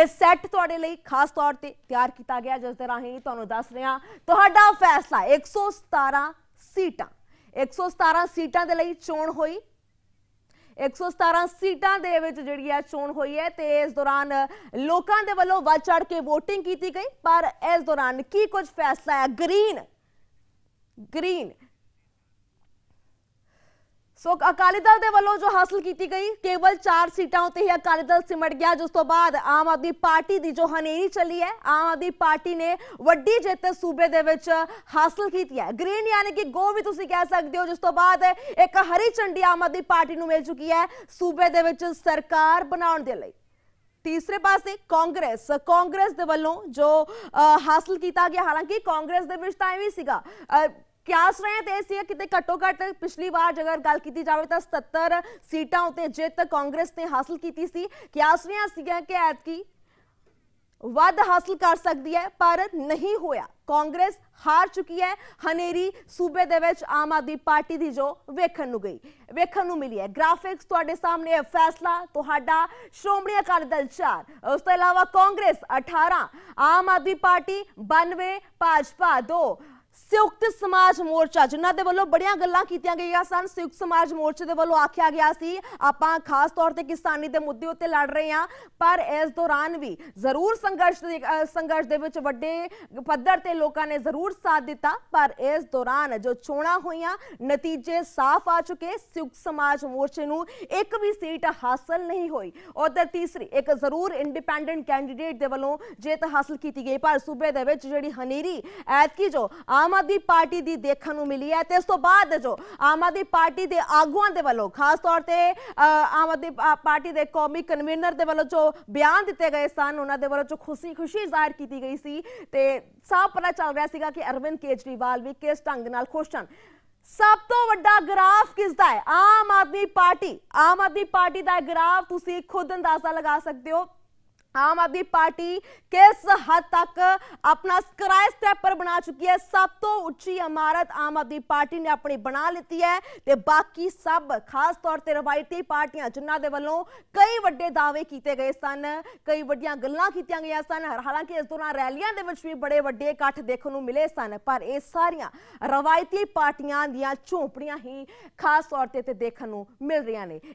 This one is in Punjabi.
ਇਹ ਸੈੱਟ ਤੁਹਾਡੇ ਲਈ ਖਾਸ ਤੌਰ ਤੇ ਤਿਆਰ ਕੀਤਾ ਗਿਆ ਜਿਸ ਦੇ ਰਾਹੀਂ ਤੁਹਾਨੂੰ ਦੱਸ ਰਿਹਾ ਤੁਹਾਡਾ ਫੈਸਲਾ 117 ਸੀਟਾਂ 117 ਸੀਟਾਂ ਦੇ ਲਈ ਚੋਣ ਹੋਈ 117 ਸੀਟਾਂ ਦੇ ਵਿੱਚ ਜਿਹੜੀ ਹੈ ਚੋਣ ਹੋਈ ਹੈ ਤੇ ਇਸ ਦੌਰਾਨ ਲੋਕਾਂ ਦੇ ਵੱਲੋਂ ਵੱਧ ਚੜ ਕੇ VOTING ਕੀਤੀ ਗਈ ਪਰ ਇਸ ਦੌਰਾਨ ਕੀ ਕੁਝ ਫੈਸਲਾ ਹੈ green green so Akali Dal ਦੇ ਵੱਲੋਂ ਜੋ ਹਾਸਲ ਕੀਤੀ ਗਈ ਕੇਵਲ 4 ਸੀਟਾਂ ਉਤੇ ਹੀ ਅਕਾਲੀ ਦਲ ਸਿਮਟ ਗਿਆ ਜਿਸ ਤੋਂ ਬਾਅਦ ਆਮ ਆਦਮੀ ਪਾਰਟੀ ਦੀ ਜੋ ਹਨੇਰੀ ਚੱਲੀ ਹੈ ਆਮ ਆਦਮੀ ਪਾਰਟੀ ਨੇ ਵੱਡੀ ਜਿੱਤ ਸੂਬੇ ਦੇ ਵਿੱਚ ਹਾਸਲ ਕੀਤੀ ਹੈ ਗ੍ਰੀਨ ਯਾਨੀ ਕਿ ਗੋ ਵੀ ਤੁਸੀਂ ਕਹਿ ਸਕਦੇ ਹੋ ਜਿਸ ਤੋਂ ਬਾਅਦ ਇੱਕ ਹਰੀ ਝੰਡੀ ਆਮ ਆਦਮੀ ਪਾਰਟੀ ਨੂੰ ਮਿਲ ਚੁੱਕੀ ਹੈ ਸੂਬੇ ਦੇ ਵਿੱਚ ਸਰਕਾਰ ਬਣਾਉਣ ਦੇ ਲਈ ਤੀਸਰੇ ਪਾਸੇ ਕਾਂਗਰਸ ਕਾਂਗਰਸ ਦੇ ਵੱਲੋਂ ਜੋ ਹਾਸਲ ਕੀਤਾ ਗਿਆ ਹਾਲਾਂਕਿ ਕਾਂਗਰਸ ਦੇ ਵਿੱਚ ਤਾਂ ਵੀ ਸੀਗਾ ਕਿਆਸ ਰਹੇ ਤੇ ਸੀ ਕਿਤੇ ਘੱਟੋ ਘੱਟ ਪਿਛਲੀ ਵਾਰ ਜੇਕਰ ਗੱਲ ਕੀਤੀ ਜਾਵੇ ਤਾਂ 77 ਸੀਟਾਂ ਉਤੇ ਜਿੱਤ ਕਾਂਗਰਸ ਨੇ ਹਾਸਲ ਕੀਤੀ ਸੀ ਕਿਆਸ ਰਿਆ ਸੀਗਾ ਕਿ ਐਤ ਕੀ ਵੱਧ ਹਾਸਲ ਕਰ ਸਕਦੀ ਹੈ ਪਰ ਨਹੀਂ ਹੋਇਆ ਕਾਂਗਰਸ ਹਾਰ ਚੁੱਕੀ ਹੈ ਹਨੇਰੀ ਸੂਬੇ ਦੇ ਵਿੱਚ ਆਮ ਆਦਮੀ ਪਾਰਟੀ ਦੀ ਜੋ ਵੇਖਣ ਨੂੰ ਗਈ ਵੇਖਣ ਨੂੰ ਮਿਲੀ ਹੈ ਗ੍ਰਾਫਿਕਸ ਤੁਹਾਡੇ ਸਾਹਮਣੇ ਹੈ ਫੈਸਲਾ ਤੁਹਾਡਾ ਸ਼੍ਰੋਮਣੀ ਅਕਾਲੀ ਦਲ 4 ਉਸ ਤੋਂ ਇਲਾਵਾ ਕਾਂਗਰਸ 18 ਆਮ ਆਦਮੀ ਪਾਰਟੀ 92 ਭਾਜਪਾ 2 ਸੰਯੁਕਤ ਸਮਾਜ ਮੋਰਚਾ ਜਿਨ੍ਹਾਂ ਦੇ ਵੱਲੋਂ ਬੜੀਆਂ ਗੱਲਾਂ ਕੀਤੀਆਂ ਗਈਆਂ ਸਨ ਸੰਯੁਕਤ ਸਮਾਜ ਮੋਰਚੇ ਦੇ ਵੱਲੋਂ ਆਖਿਆ ਗਿਆ ਸੀ ਆਪਾਂ ਖਾਸ ਤੌਰ ਤੇ ਕਿਸਾਨੀ ਦੇ ਮੁੱਦੇ ਉੱਤੇ ਲੜ ਰਹੇ ਹਾਂ ਪਰ ਇਸ ਦੌਰਾਨ ਵੀ ਜ਼ਰੂਰ ਸੰਘਰਸ਼ ਸੰਘਰਸ਼ ਦੇ ਵਿੱਚ ਵੱਡੇ ਪੱਧਰ ਤੇ ਲੋਕਾਂ ਨੇ ਜ਼ਰੂਰ ਸਾਥ ਦਿੱਤਾ ਪਰ ਇਸ ਦੌਰਾਨ ਜੋ ਚੋਣਾਂ ਹੋਈਆਂ ਨਤੀਜੇ ਸਾਫ਼ ਆ ਚੁੱਕੇ ਸੰਯੁਕਤ ਸਮਾਜ ਮੋਰਚੇ ਨੂੰ ਇੱਕ ਵੀ ਸੀਟ ਹਾਸਲ ਨਹੀਂ ਹੋਈ ਉਧਰ ਤੀਸਰੀ ਇੱਕ ਜ਼ਰੂਰ ਇੰਡੀਪੈਂਡੈਂਟ ਕੈਂਡੀਡੇਟ ਦੇ ਵੱਲੋਂ ਜਿੱਤ ਹਾਸਲ ਕੀਤੀ ਗਈ ਪਰ ਸੂਬੇ ਦੇ ਵਿੱਚ ਜਿਹੜੀ ਹਨੇਰੀ ਐਤਕੀ ਜੋ ਆਮ ਆਦਮੀ ਪਾਰਟੀ ਦੀ ਦੇਖਣ ਨੂੰ ਮਿਲੀ ਹੈ ਤੇ ਇਸ ਤੋਂ ਬਾਅਦ ਜੋ ਆਮ ਆਦਮੀ ਪਾਰਟੀ ਦੇ ਆਗੂਆਂ ਦੇ ਵੱਲੋਂ ਖਾਸ ਤੌਰ ਤੇ ਆਮ ਆਦਮੀ ਪਾਰਟੀ ਦੇ ਕੌਮੀ ਕਨਵੀਨਰ ਦੇ ਵੱਲੋਂ ਜੋ ਬਿਆਨ ਦਿੱਤੇ ਗਏ ਸਨ ਉਹਨਾਂ ਦੇ ਵੱਲੋਂ ਜੋ ਖੁਸ਼ੀ-ਖੁਸ਼ੀ ਜ਼ਾਹਿਰ ਕੀਤੀ ਗਈ ਸੀ ਤੇ ਸਾਫ ਪਤਾ ਚੱਲ ਰਿਹਾ ਸੀਗਾ ਕਿ ਅਰਵਿੰਦ ਕੇਜਰੀਵਾਲ ਵੀ ਕਿਸ ਢੰਗ ਨਾਲ ਖੁਸ਼ ਹਨ ਸਭ ਤੋਂ ਵੱਡਾ ਗ੍ਰਾਫ ਕਿਸ ਦਾ ਹੈ ਆਮ ਆਦਮੀ ਪਾਰਟੀ ਆਮ ਆਦਮੀ ਪਾਰਟੀ ਦਾ ਗ੍ਰਾਫ ਤੁਸੀਂ ਖੁਦ ਅੰਦਾਜ਼ਾ ਲਗਾ ਸਕਦੇ ਹੋ ਆਮ ਆਦਮੀ ਪਾਰਟੀ ਕਿਸ ਹੱਦ ਤੱਕ ਆਪਣਾ ਸਕਾਈ ਸਟੈਪਰ ਬਣਾ ਚੁੱਕੀ ਹੈ ਸਭ ਤੋਂ ਉੱਚੀ ਇਮਾਰਤ ਆਮ ਆਦਮੀ ਪਾਰਟੀ ਨੇ ਆਪਣੀ ਬਣਾ ਲਈ ਹੈ ਤੇ ਬਾਕੀ ਸਭ ਖਾਸ ਤੌਰ ਤੇ ਰਵਾਇਤੀ ਪਾਰਟੀਆਂ ਜਿਨ੍ਹਾਂ ਦੇ ਵੱਲੋਂ ਕਈ ਵੱਡੇ ਦਾਅਵੇ ਕੀਤੇ ਗਏ ਸਨ ਕਈ ਵੱਡੀਆਂ ਗੱਲਾਂ ਕੀਤੀਆਂ ਗਈਆਂ ਸਨ ਹਾਲਾਂਕਿ ਇਸ ਦੌਰਾਨ ਰੈਲੀਆਂ ਦੇ ਵਿੱਚ ਵੀ ਬੜੇ ਵੱਡੇ ਇਕੱਠ ਦੇਖਣ ਨੂੰ ਮਿਲੇ ਸਨ ਪਰ ਇਹ ਸਾਰੀਆਂ ਰਵਾਇਤੀ ਪਾਰਟੀਆਂ ਦੀਆਂ ਝੋਂਪੜੀਆਂ ਹੀ ਖਾਸ ਤੌਰ ਤੇ ਦੇਖਣ ਨੂੰ ਮਿਲ ਰਹੀਆਂ ਨੇ